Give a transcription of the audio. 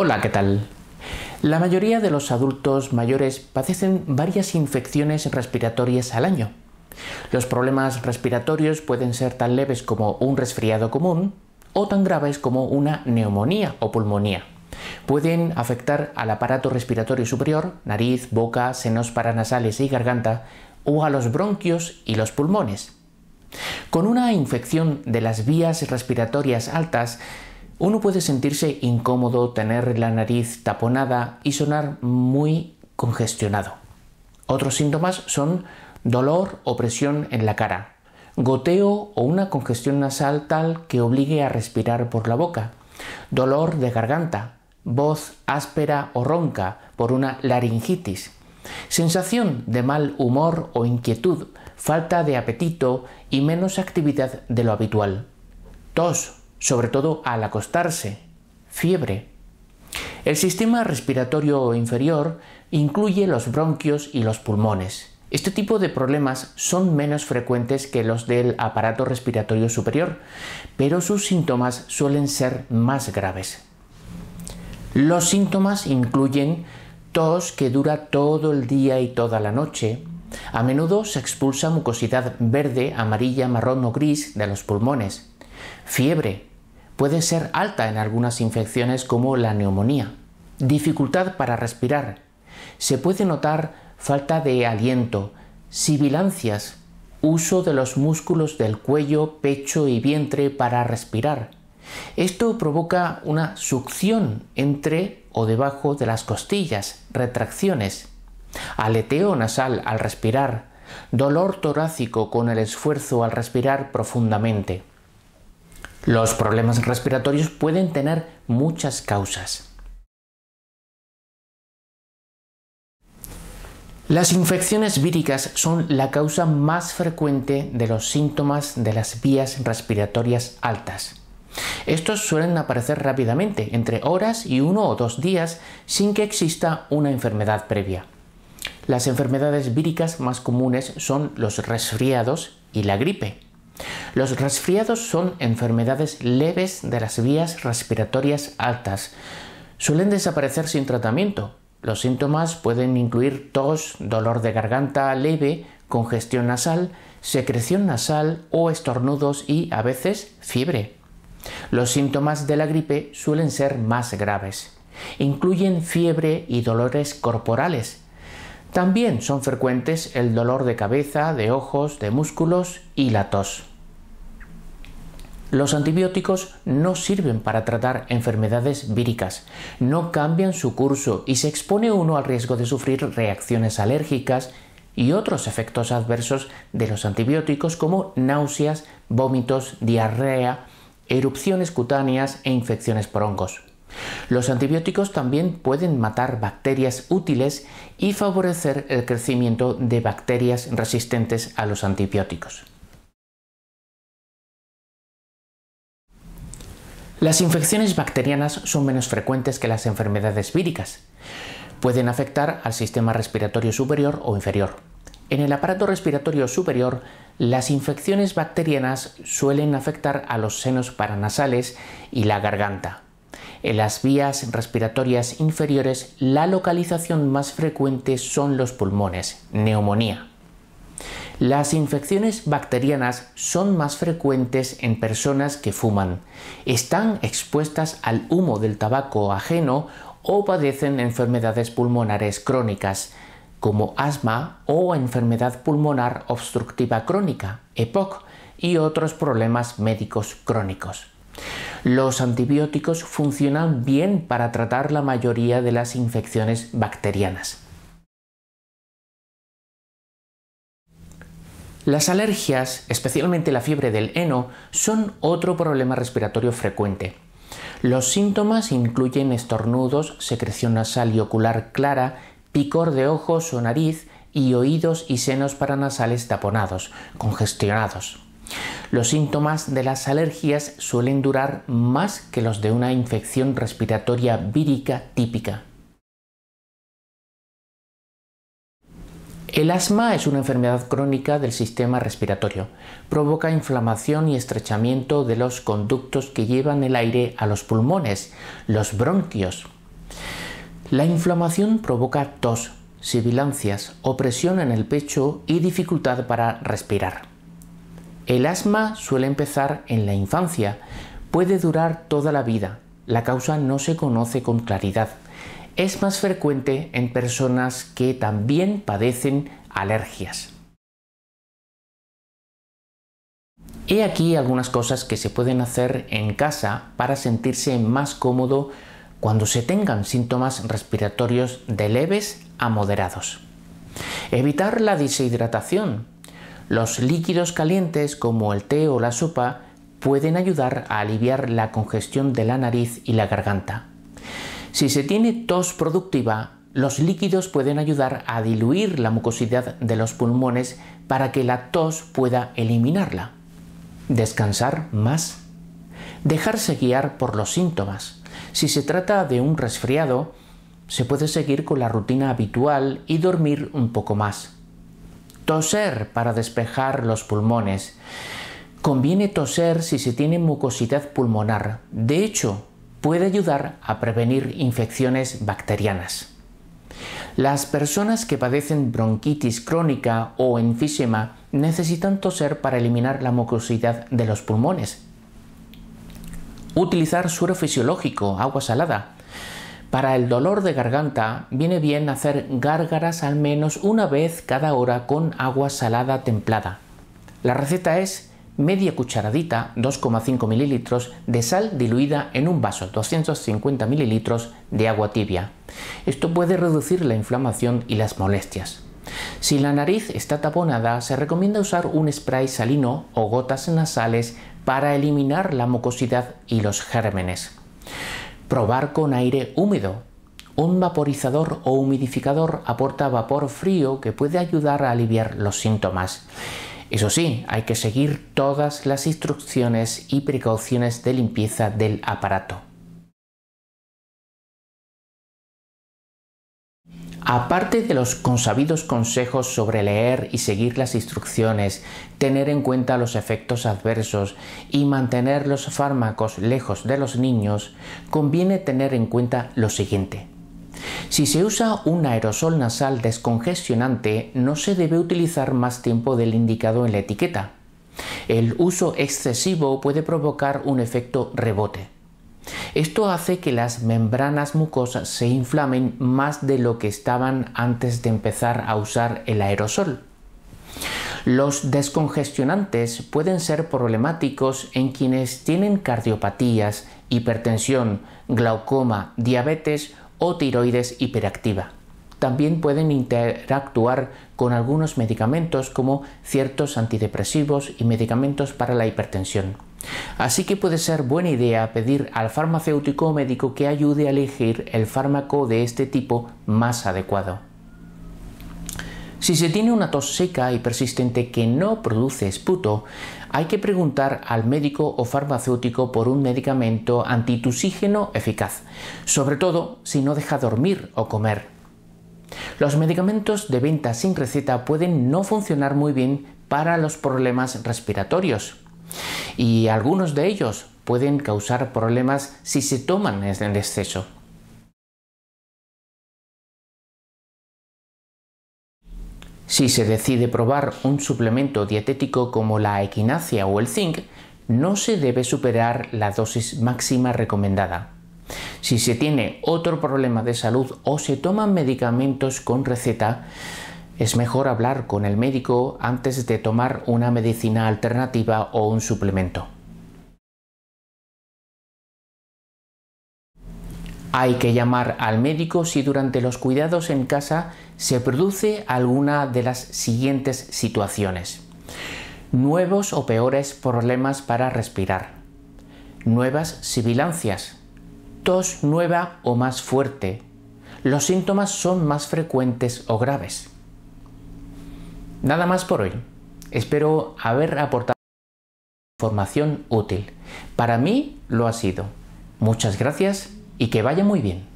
Hola, ¿qué tal? La mayoría de los adultos mayores padecen varias infecciones respiratorias al año. Los problemas respiratorios pueden ser tan leves como un resfriado común o tan graves como una neumonía o pulmonía. Pueden afectar al aparato respiratorio superior, nariz, boca, senos paranasales y garganta, o a los bronquios y los pulmones. Con una infección de las vías respiratorias altas, uno puede sentirse incómodo, tener la nariz taponada y sonar muy congestionado. Otros síntomas son dolor o presión en la cara, goteo o una congestión nasal tal que obligue a respirar por la boca, dolor de garganta, voz áspera o ronca por una laringitis, sensación de mal humor o inquietud, falta de apetito y menos actividad de lo habitual, tos sobre todo al acostarse, fiebre. El sistema respiratorio inferior incluye los bronquios y los pulmones. Este tipo de problemas son menos frecuentes que los del aparato respiratorio superior, pero sus síntomas suelen ser más graves. Los síntomas incluyen tos que dura todo el día y toda la noche, a menudo se expulsa mucosidad verde, amarilla, marrón o gris de los pulmones, fiebre, puede ser alta en algunas infecciones como la neumonía. Dificultad para respirar. Se puede notar falta de aliento, sibilancias, uso de los músculos del cuello, pecho y vientre para respirar. Esto provoca una succión entre o debajo de las costillas, retracciones, aleteo nasal al respirar, dolor torácico con el esfuerzo al respirar profundamente. Los problemas respiratorios pueden tener muchas causas. Las infecciones víricas son la causa más frecuente de los síntomas de las vías respiratorias altas. Estos suelen aparecer rápidamente, entre horas y uno o dos días, sin que exista una enfermedad previa. Las enfermedades víricas más comunes son los resfriados y la gripe. Los resfriados son enfermedades leves de las vías respiratorias altas. Suelen desaparecer sin tratamiento. Los síntomas pueden incluir tos, dolor de garganta leve, congestión nasal, secreción nasal o estornudos y, a veces, fiebre. Los síntomas de la gripe suelen ser más graves. Incluyen fiebre y dolores corporales. También son frecuentes el dolor de cabeza, de ojos, de músculos y la tos. Los antibióticos no sirven para tratar enfermedades víricas, no cambian su curso y se expone uno al riesgo de sufrir reacciones alérgicas y otros efectos adversos de los antibióticos como náuseas, vómitos, diarrea, erupciones cutáneas e infecciones por hongos. Los antibióticos también pueden matar bacterias útiles y favorecer el crecimiento de bacterias resistentes a los antibióticos. Las infecciones bacterianas son menos frecuentes que las enfermedades víricas. Pueden afectar al sistema respiratorio superior o inferior. En el aparato respiratorio superior, las infecciones bacterianas suelen afectar a los senos paranasales y la garganta. En las vías respiratorias inferiores, la localización más frecuente son los pulmones, neumonía. Las infecciones bacterianas son más frecuentes en personas que fuman, están expuestas al humo del tabaco ajeno o padecen enfermedades pulmonares crónicas, como asma o enfermedad pulmonar obstructiva crónica, EPOC, y otros problemas médicos crónicos. Los antibióticos funcionan bien para tratar la mayoría de las infecciones bacterianas. Las alergias, especialmente la fiebre del heno, son otro problema respiratorio frecuente. Los síntomas incluyen estornudos, secreción nasal y ocular clara, picor de ojos o nariz y oídos y senos paranasales taponados, congestionados. Los síntomas de las alergias suelen durar más que los de una infección respiratoria vírica típica. El asma es una enfermedad crónica del sistema respiratorio. Provoca inflamación y estrechamiento de los conductos que llevan el aire a los pulmones, los bronquios. La inflamación provoca tos, sibilancias, opresión en el pecho y dificultad para respirar. El asma suele empezar en la infancia, puede durar toda la vida la causa no se conoce con claridad. Es más frecuente en personas que también padecen alergias. He aquí algunas cosas que se pueden hacer en casa para sentirse más cómodo cuando se tengan síntomas respiratorios de leves a moderados. Evitar la deshidratación. Los líquidos calientes como el té o la sopa pueden ayudar a aliviar la congestión de la nariz y la garganta. Si se tiene tos productiva, los líquidos pueden ayudar a diluir la mucosidad de los pulmones para que la tos pueda eliminarla. Descansar más. Dejarse guiar por los síntomas. Si se trata de un resfriado, se puede seguir con la rutina habitual y dormir un poco más. Toser para despejar los pulmones. Conviene toser si se tiene mucosidad pulmonar. De hecho, puede ayudar a prevenir infecciones bacterianas. Las personas que padecen bronquitis crónica o enfisema necesitan toser para eliminar la mucosidad de los pulmones. Utilizar suero fisiológico, agua salada. Para el dolor de garganta viene bien hacer gárgaras al menos una vez cada hora con agua salada templada. La receta es media cucharadita 2,5 ml) de sal diluida en un vaso 250 ml) de agua tibia. Esto puede reducir la inflamación y las molestias. Si la nariz está taponada, se recomienda usar un spray salino o gotas nasales para eliminar la mucosidad y los gérmenes. Probar con aire húmedo. Un vaporizador o humidificador aporta vapor frío que puede ayudar a aliviar los síntomas. Eso sí, hay que seguir todas las instrucciones y precauciones de limpieza del aparato. Aparte de los consabidos consejos sobre leer y seguir las instrucciones, tener en cuenta los efectos adversos y mantener los fármacos lejos de los niños, conviene tener en cuenta lo siguiente. Si se usa un aerosol nasal descongestionante, no se debe utilizar más tiempo del indicado en la etiqueta. El uso excesivo puede provocar un efecto rebote. Esto hace que las membranas mucosas se inflamen más de lo que estaban antes de empezar a usar el aerosol. Los descongestionantes pueden ser problemáticos en quienes tienen cardiopatías, hipertensión, glaucoma, diabetes o tiroides hiperactiva. También pueden interactuar con algunos medicamentos como ciertos antidepresivos y medicamentos para la hipertensión. Así que puede ser buena idea pedir al farmacéutico o médico que ayude a elegir el fármaco de este tipo más adecuado. Si se tiene una tos seca y persistente que no produce esputo, hay que preguntar al médico o farmacéutico por un medicamento antitusígeno eficaz, sobre todo si no deja dormir o comer. Los medicamentos de venta sin receta pueden no funcionar muy bien para los problemas respiratorios y algunos de ellos pueden causar problemas si se toman en exceso. Si se decide probar un suplemento dietético como la equinacia o el zinc, no se debe superar la dosis máxima recomendada. Si se tiene otro problema de salud o se toman medicamentos con receta, es mejor hablar con el médico antes de tomar una medicina alternativa o un suplemento. Hay que llamar al médico si durante los cuidados en casa se produce alguna de las siguientes situaciones. Nuevos o peores problemas para respirar. Nuevas sibilancias. Tos nueva o más fuerte. Los síntomas son más frecuentes o graves. Nada más por hoy. Espero haber aportado información útil. Para mí lo ha sido. Muchas gracias y que vaya muy bien.